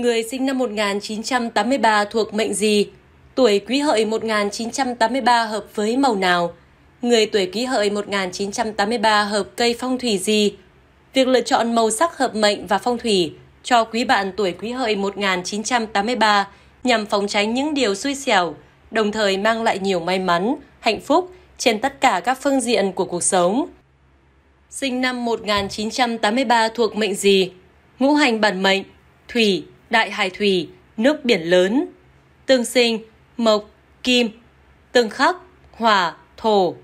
người sinh năm 1983 thuộc mệnh gì? Tuổi quý hợi 1983 hợp với màu nào? Người tuổi quý hợi 1983 hợp cây phong thủy gì? Việc lựa chọn màu sắc hợp mệnh và phong thủy cho quý bạn tuổi quý hợi 1983 nhằm phòng tránh những điều xui xẻo, đồng thời mang lại nhiều may mắn, hạnh phúc trên tất cả các phương diện của cuộc sống. Sinh năm 1983 thuộc mệnh gì? Ngũ hành bản mệnh, thủy, đại hải thủy, nước biển lớn. Tương sinh, mộc, kim. Tương khắc, hỏa, thổ.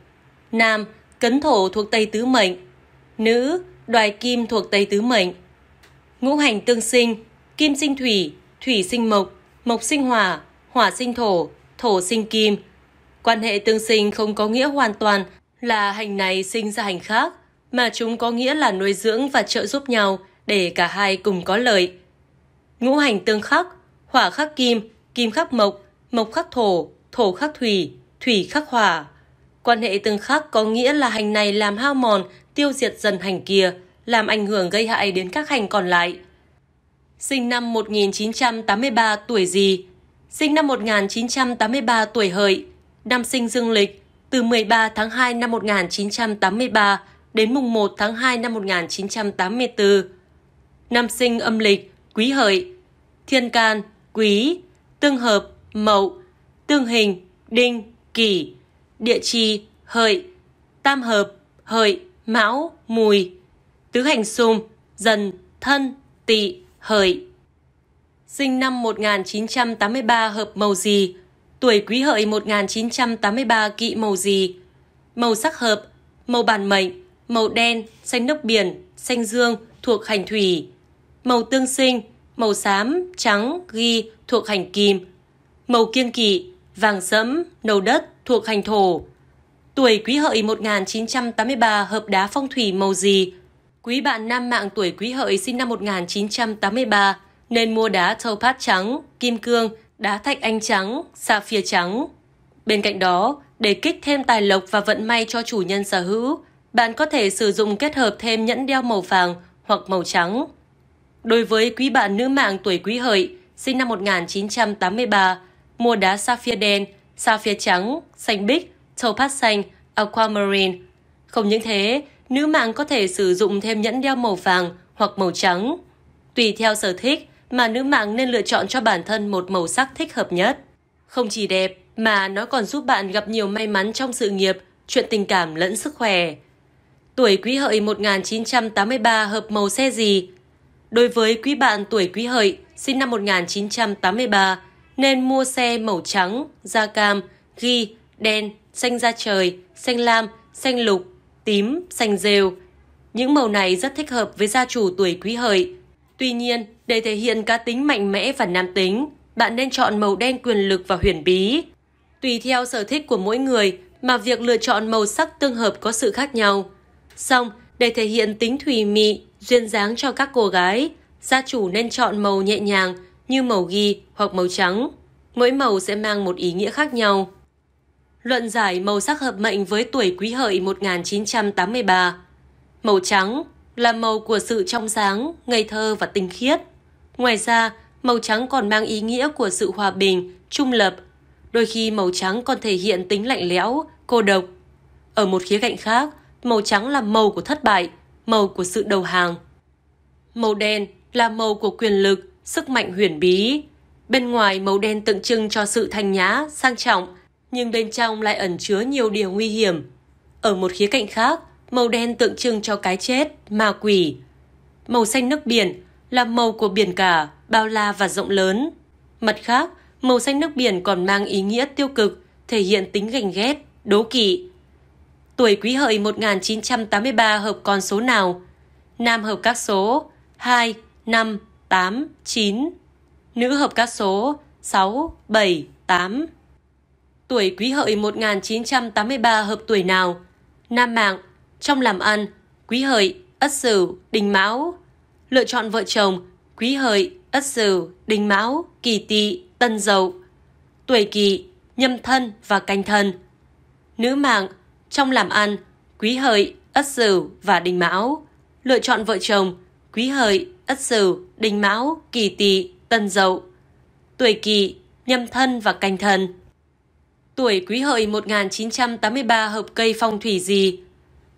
Nam, cấn thổ thuộc Tây Tứ Mệnh. Nữ, đoài kim thuộc Tây Tứ Mệnh. Ngũ hành tương sinh, kim sinh thủy, thủy sinh mộc, mộc sinh hỏa, hỏa sinh thổ, thổ sinh kim. Quan hệ tương sinh không có nghĩa hoàn toàn là hành này sinh ra hành khác, mà chúng có nghĩa là nuôi dưỡng và trợ giúp nhau để cả hai cùng có lợi ngũ hành tương khắc, hỏa khắc kim, kim khắc mộc, mộc khắc thổ, thổ khắc thủy, thủy khắc hỏa. Quan hệ tương khắc có nghĩa là hành này làm hao mòn, tiêu diệt dần hành kia, làm ảnh hưởng gây hại đến các hành còn lại. Sinh năm 1983 tuổi gì? Sinh năm 1983 tuổi hợi, năm sinh dương lịch, từ 13 tháng 2 năm 1983 đến mùng 1 tháng 2 năm 1984. Năm sinh âm lịch quý hợi, thiên can, quý, tương hợp, mậu, tương hình, đinh, kỷ, địa chi, hợi, tam hợp, hợi, mão, mùi, tứ hành xung dần, thân, tỵ, hợi. Sinh năm 1983 hợp màu gì? Tuổi quý hợi 1983 kỵ màu gì? Màu sắc hợp, màu bản mệnh, màu đen, xanh nước biển, xanh dương, thuộc hành thủy màu tương sinh, màu xám, trắng, ghi thuộc hành kim, màu kiêng kỵ, vàng sẫm, nâu đất thuộc hành thổ. Tuổi quý hợi 1983 hợp đá phong thủy màu gì? Quý bạn nam mạng tuổi quý hợi sinh năm 1983 nên mua đá topaz trắng, kim cương, đá thạch anh trắng, sapphire trắng. Bên cạnh đó, để kích thêm tài lộc và vận may cho chủ nhân sở hữu, bạn có thể sử dụng kết hợp thêm nhẫn đeo màu vàng hoặc màu trắng. Đối với quý bạn nữ mạng tuổi quý hợi, sinh năm 1983, mua đá sapphire đen, sapphire trắng, xanh bích, topaz xanh, aquamarine. Không những thế, nữ mạng có thể sử dụng thêm nhẫn đeo màu vàng hoặc màu trắng. Tùy theo sở thích mà nữ mạng nên lựa chọn cho bản thân một màu sắc thích hợp nhất. Không chỉ đẹp mà nó còn giúp bạn gặp nhiều may mắn trong sự nghiệp, chuyện tình cảm lẫn sức khỏe. Tuổi quý hợi 1983 hợp màu xe gì? Đối với quý bạn tuổi quý hợi, sinh năm 1983, nên mua xe màu trắng, da cam, ghi, đen, xanh da trời, xanh lam, xanh lục, tím, xanh rêu. Những màu này rất thích hợp với gia chủ tuổi quý hợi. Tuy nhiên, để thể hiện cá tính mạnh mẽ và nam tính, bạn nên chọn màu đen quyền lực và huyền bí. Tùy theo sở thích của mỗi người mà việc lựa chọn màu sắc tương hợp có sự khác nhau. Xong, để thể hiện tính thùy mị, duyên dáng cho các cô gái, gia chủ nên chọn màu nhẹ nhàng như màu ghi hoặc màu trắng. Mỗi màu sẽ mang một ý nghĩa khác nhau. Luận giải màu sắc hợp mệnh với tuổi quý hợi 1983. Màu trắng là màu của sự trong sáng, ngây thơ và tinh khiết. Ngoài ra, màu trắng còn mang ý nghĩa của sự hòa bình, trung lập. Đôi khi màu trắng còn thể hiện tính lạnh lẽo, cô độc. Ở một khía cạnh khác, Màu trắng là màu của thất bại, màu của sự đầu hàng. Màu đen là màu của quyền lực, sức mạnh huyền bí. Bên ngoài màu đen tượng trưng cho sự thanh nhã, sang trọng, nhưng bên trong lại ẩn chứa nhiều điều nguy hiểm. Ở một khía cạnh khác, màu đen tượng trưng cho cái chết, ma quỷ. Màu xanh nước biển là màu của biển cả, bao la và rộng lớn. Mặt khác, màu xanh nước biển còn mang ý nghĩa tiêu cực, thể hiện tính ganh ghét, đố kỵ, tuổi quý hợi 1983 hợp con số nào? Nam hợp các số 2, 5, 8, 9. Nữ hợp các số 6, 7, 8. Tuổi quý hợi 1983 hợp tuổi nào? Nam mạng, trong làm ăn, quý hợi, ất sửu, đinh mão. Lựa chọn vợ chồng, quý hợi, ất sửu, đinh mão, kỳ tỵ, tân dậu. Tuổi kỷ, nhâm thân và canh thân. Nữ mạng, trong làm ăn, Quý Hợi, Ất Sửu và Đinh Mão. Lựa chọn vợ chồng Quý Hợi, Ất Sửu, Đinh Mão, Kỳ Tỵ, Tân Dậu. Tuổi Kỷ, Nhâm Thân và Canh Thân. Tuổi Quý Hợi 1983 hợp cây phong thủy gì?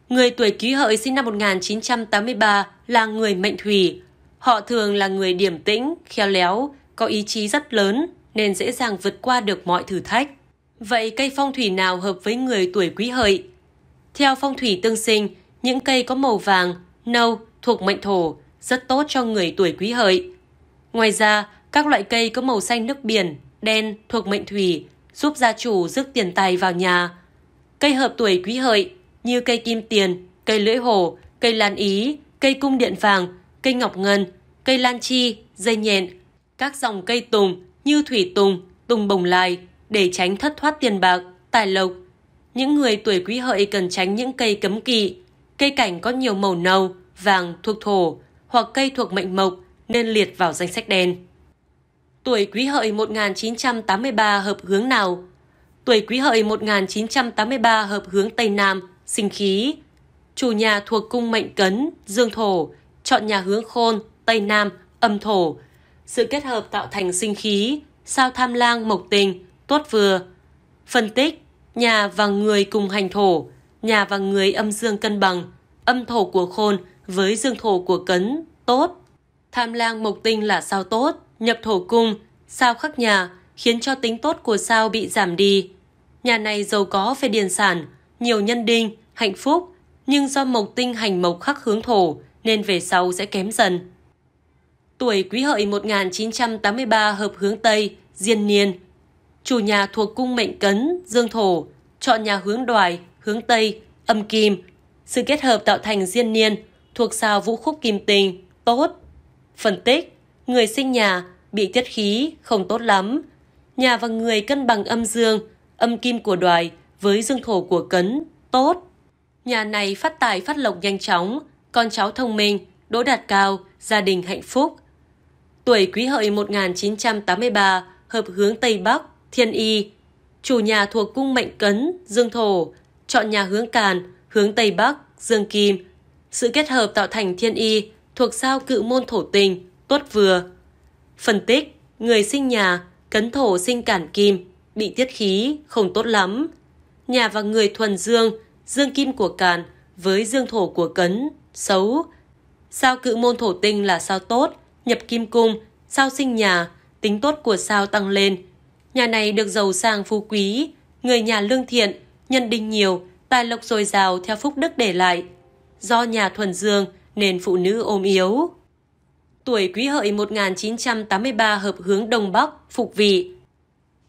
Người tuổi Quý Hợi sinh năm 1983 là người mệnh thủy. Họ thường là người điểm tĩnh, khéo léo, có ý chí rất lớn nên dễ dàng vượt qua được mọi thử thách. Vậy cây phong thủy nào hợp với người tuổi quý hợi? Theo phong thủy tương sinh, những cây có màu vàng, nâu thuộc mệnh thổ rất tốt cho người tuổi quý hợi. Ngoài ra, các loại cây có màu xanh nước biển, đen thuộc mệnh thủy giúp gia chủ rước tiền tài vào nhà. Cây hợp tuổi quý hợi như cây kim tiền, cây lưỡi hổ, cây lan ý, cây cung điện vàng, cây ngọc ngân, cây lan chi, dây nhện, các dòng cây tùng như thủy tùng, tùng bồng lai, để tránh thất thoát tiền bạc, tài lộc. Những người tuổi quý hợi cần tránh những cây cấm kỵ, cây cảnh có nhiều màu nâu, vàng thuộc thổ hoặc cây thuộc mệnh mộc nên liệt vào danh sách đen. Tuổi quý hợi 1983 hợp hướng nào? Tuổi quý hợi 1983 hợp hướng Tây Nam, sinh khí. Chủ nhà thuộc cung mệnh cấn, dương thổ, chọn nhà hướng khôn, Tây Nam, âm thổ. Sự kết hợp tạo thành sinh khí, sao tham lang mộc tình, tốt vừa. Phân tích, nhà và người cùng hành thổ, nhà và người âm dương cân bằng, âm thổ của khôn với dương thổ của cấn, tốt. Tham lang mộc tinh là sao tốt, nhập thổ cung, sao khắc nhà, khiến cho tính tốt của sao bị giảm đi. Nhà này giàu có về điền sản, nhiều nhân đinh, hạnh phúc, nhưng do mộc tinh hành mộc khắc hướng thổ nên về sau sẽ kém dần. Tuổi quý hợi 1983 hợp hướng Tây, diên niên, chủ nhà thuộc cung mệnh cấn, dương thổ, chọn nhà hướng đoài, hướng tây, âm kim. Sự kết hợp tạo thành diên niên, thuộc sao vũ khúc kim tình, tốt. Phân tích, người sinh nhà bị tiết khí, không tốt lắm. Nhà và người cân bằng âm dương, âm kim của đoài với dương thổ của cấn, tốt. Nhà này phát tài phát lộc nhanh chóng, con cháu thông minh, đỗ đạt cao, gia đình hạnh phúc. Tuổi quý hợi 1983, hợp hướng Tây Bắc, Thiên Y, chủ nhà thuộc cung Mệnh Cấn, Dương Thổ, chọn nhà hướng Càn, hướng Tây Bắc, Dương Kim. Sự kết hợp tạo thành Thiên Y thuộc sao cự môn thổ tình, tốt vừa. Phân tích, người sinh nhà, cấn thổ sinh cản kim, bị tiết khí, không tốt lắm. Nhà và người thuần dương, dương kim của càn với dương thổ của cấn, xấu. Sao cự môn thổ tinh là sao tốt, nhập kim cung, sao sinh nhà, tính tốt của sao tăng lên, Nhà này được giàu sang phú quý, người nhà lương thiện, nhân đinh nhiều, tài lộc dồi dào theo phúc đức để lại. Do nhà thuần dương nên phụ nữ ôm yếu. Tuổi quý hợi 1983 hợp hướng Đông Bắc, phục vị.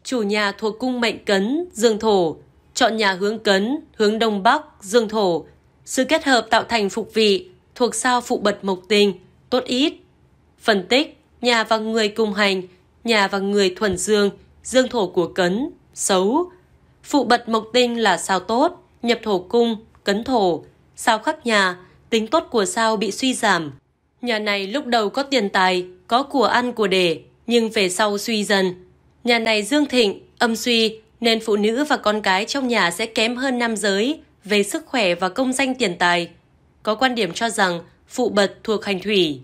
Chủ nhà thuộc cung mệnh cấn, dương thổ. Chọn nhà hướng cấn, hướng Đông Bắc, dương thổ. Sự kết hợp tạo thành phục vị, thuộc sao phụ bật mộc tình, tốt ít. Phân tích, nhà và người cùng hành, nhà và người thuần dương – dương thổ của cấn, xấu. Phụ bật mộc tinh là sao tốt, nhập thổ cung, cấn thổ, sao khắc nhà, tính tốt của sao bị suy giảm. Nhà này lúc đầu có tiền tài, có của ăn của để, nhưng về sau suy dần. Nhà này dương thịnh, âm suy, nên phụ nữ và con cái trong nhà sẽ kém hơn nam giới về sức khỏe và công danh tiền tài. Có quan điểm cho rằng phụ bật thuộc hành thủy,